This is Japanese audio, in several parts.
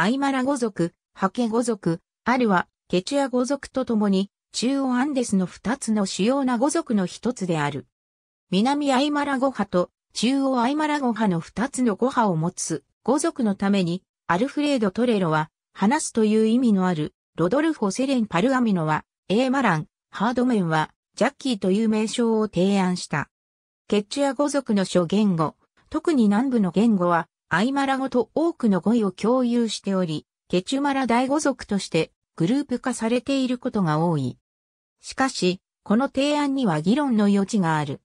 アイマラ語族、ハケ語族、アルは、ケチュア語族とともに、中央アンデスの二つの主要な語族の一つである。南アイマラ語派と中央アイマラ語派の二つの語派を持つ語族のために、アルフレード・トレロは、話すという意味のある、ロドルフォ・セレン・パルアミノは、エーマラン、ハードメンは、ジャッキーという名称を提案した。ケチュア語族の諸言語、特に南部の言語は、アイマラ語と多くの語彙を共有しており、ケチュマラ第語族としてグループ化されていることが多い。しかし、この提案には議論の余地がある。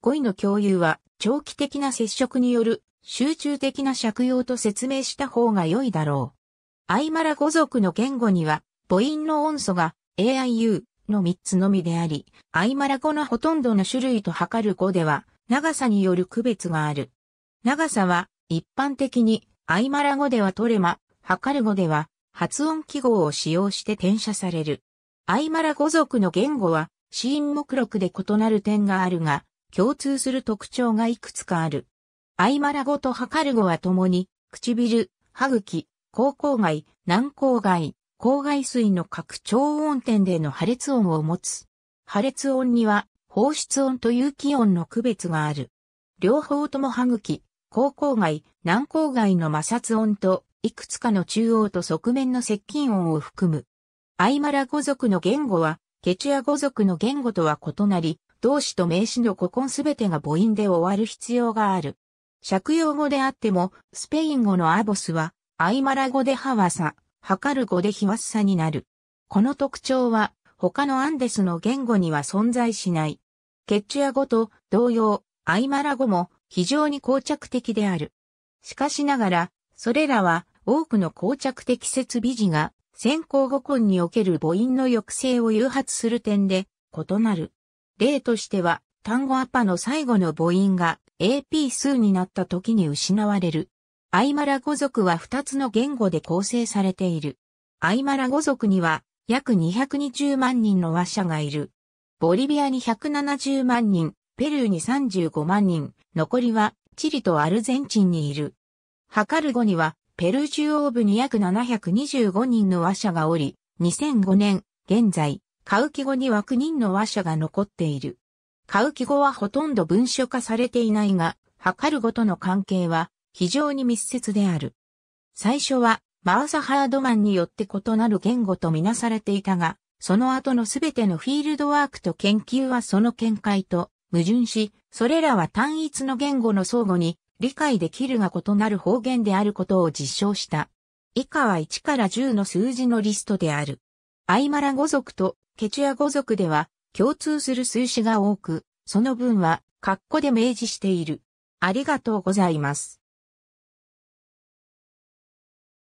語彙の共有は長期的な接触による集中的な借用と説明した方が良いだろう。アイマラ語族の言語には母音の音素が AIU の3つのみであり、アイマラ語のほとんどの種類と測る語では長さによる区別がある。長さは一般的に、アイマラ語ではトレマ、ハカル語では、発音記号を使用して転写される。アイマラ語族の言語は、シーン目録で異なる点があるが、共通する特徴がいくつかある。アイマラ語とハカル語は共に、唇、歯茎、口口外、軟口外、口外水の各超音点での破裂音を持つ。破裂音には、放出音と有機音の区別がある。両方とも歯茎、高校外、南高外の摩擦音と、いくつかの中央と側面の接近音を含む。アイマラ語族の言語は、ケチュア語族の言語とは異なり、動詞と名詞の古今すべてが母音で終わる必要がある。借用語であっても、スペイン語のアボスは、アイマラ語でハワサ、測る語でヒワッサになる。この特徴は、他のアンデスの言語には存在しない。ケチュア語と同様、アイマラ語も非常に膠着的である。しかしながら、それらは多くの膠着的設備時が先行語根における母音の抑制を誘発する点で異なる。例としては、単語アパの最後の母音が AP 数になった時に失われる。アイマラ語族は2つの言語で構成されている。アイマラ語族には約220万人の話者がいる。ボリビアに170万人、ペルーに35万人、残りはチリとアルゼンチンにいる。ハカルゴには、ペルー中央部に約725人の和者がおり、2005年、現在、カウキ語には9人の和者が残っている。カウキ語はほとんど文書化されていないが、ハカル語との関係は非常に密接である。最初は、マーサ・ハードマンによって異なる言語とみなされていたが、その後のすべてのフィールドワークと研究はその見解と矛盾し、それらは単一の言語の相互に理解できるが異なる方言であることを実証した。以下は1から10の数字のリストである。アイマラ語族とケチュア語族では共通する数詞が多く、その分は括弧で明示している。ありがとうございます。